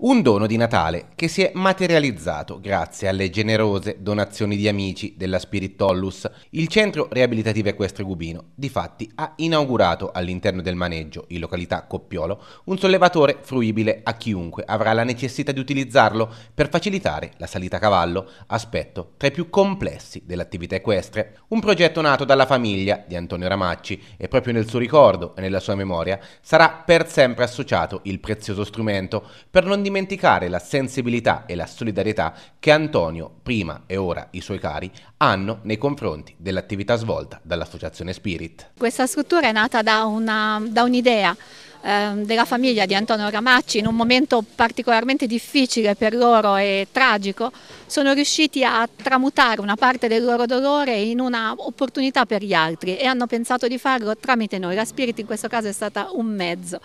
Un dono di Natale che si è materializzato grazie alle generose donazioni di amici della Spiritollus. Il centro riabilitativo equestre Gubino, difatti, ha inaugurato all'interno del maneggio, in località Coppiolo, un sollevatore fruibile a chiunque avrà la necessità di utilizzarlo per facilitare la salita a cavallo, aspetto tra i più complessi dell'attività equestre. Un progetto nato dalla famiglia di Antonio Ramacci e proprio nel suo ricordo e nella sua memoria sarà per sempre associato il prezioso strumento per non dimenticare la sensibilità e la solidarietà che Antonio, prima e ora i suoi cari, hanno nei confronti dell'attività svolta dall'Associazione Spirit. Questa struttura è nata da, un'idea un eh, della famiglia di Antonio Ramacci in un momento particolarmente difficile per loro e tragico sono riusciti a tramutare una parte del loro dolore in un'opportunità per gli altri e hanno pensato di farlo tramite noi la Spirit in questo caso è stata un mezzo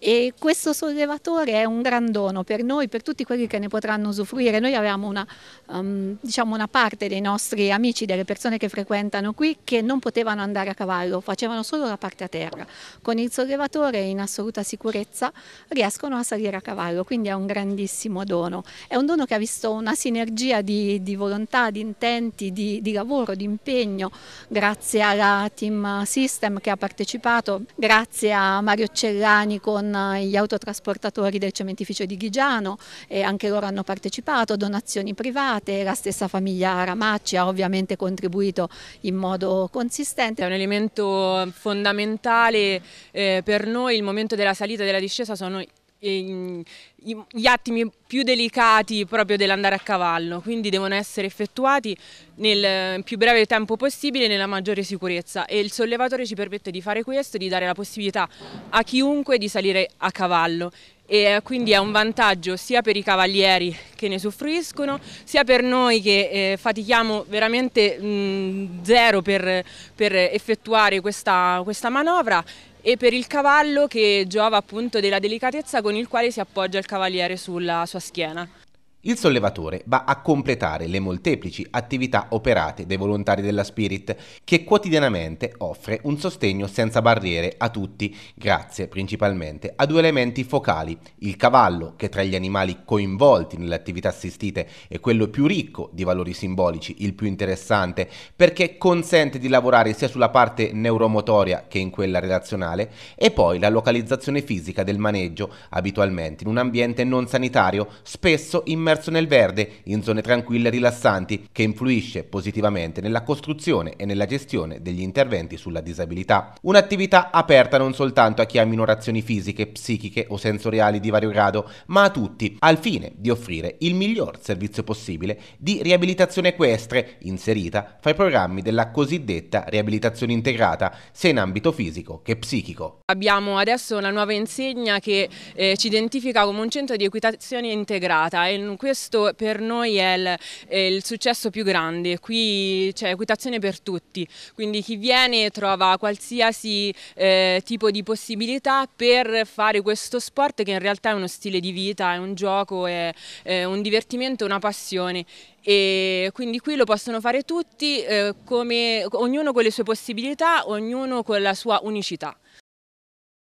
e questo sollevatore è un gran dono per noi, per tutti quelli che ne potranno usufruire. Noi avevamo una, um, diciamo una parte dei nostri amici, delle persone che frequentano qui, che non potevano andare a cavallo, facevano solo la parte a terra. Con il sollevatore in assoluta sicurezza riescono a salire a cavallo, quindi è un grandissimo dono. È un dono che ha visto una sinergia di, di volontà, di intenti, di, di lavoro, di impegno, grazie alla Team System che ha partecipato, grazie a Mario Cellani con con eh, gli autotrasportatori del cementificio di Ghigiano e anche loro hanno partecipato, donazioni private, la stessa famiglia Ramacci ha ovviamente contribuito in modo consistente. È un elemento fondamentale eh, per noi, il momento della salita e della discesa sono gli attimi più delicati proprio dell'andare a cavallo, quindi devono essere effettuati nel più breve tempo possibile nella maggiore sicurezza e il sollevatore ci permette di fare questo, di dare la possibilità a chiunque di salire a cavallo e eh, quindi è un vantaggio sia per i cavalieri che ne soffriscono, sia per noi che eh, fatichiamo veramente mh, zero per, per effettuare questa, questa manovra e per il cavallo che giova appunto della delicatezza con il quale si appoggia il cavaliere sulla sua schiena. Il sollevatore va a completare le molteplici attività operate dai volontari della Spirit, che quotidianamente offre un sostegno senza barriere a tutti, grazie principalmente a due elementi focali, il cavallo, che tra gli animali coinvolti nelle attività assistite è quello più ricco di valori simbolici, il più interessante, perché consente di lavorare sia sulla parte neuromotoria che in quella relazionale, e poi la localizzazione fisica del maneggio, abitualmente in un ambiente non sanitario, spesso in immerso nel verde, in zone tranquille e rilassanti, che influisce positivamente nella costruzione e nella gestione degli interventi sulla disabilità. Un'attività aperta non soltanto a chi ha minorazioni fisiche, psichiche o sensoriali di vario grado, ma a tutti, al fine di offrire il miglior servizio possibile di riabilitazione equestre, inserita fra i programmi della cosiddetta riabilitazione integrata, sia in ambito fisico che psichico. Abbiamo adesso una nuova insegna che eh, ci identifica come un centro di equitazione integrata è e questo per noi è il, è il successo più grande, qui c'è equitazione per tutti, quindi chi viene trova qualsiasi eh, tipo di possibilità per fare questo sport che in realtà è uno stile di vita, è un gioco, è, è un divertimento, una passione e quindi qui lo possono fare tutti, eh, come, ognuno con le sue possibilità, ognuno con la sua unicità.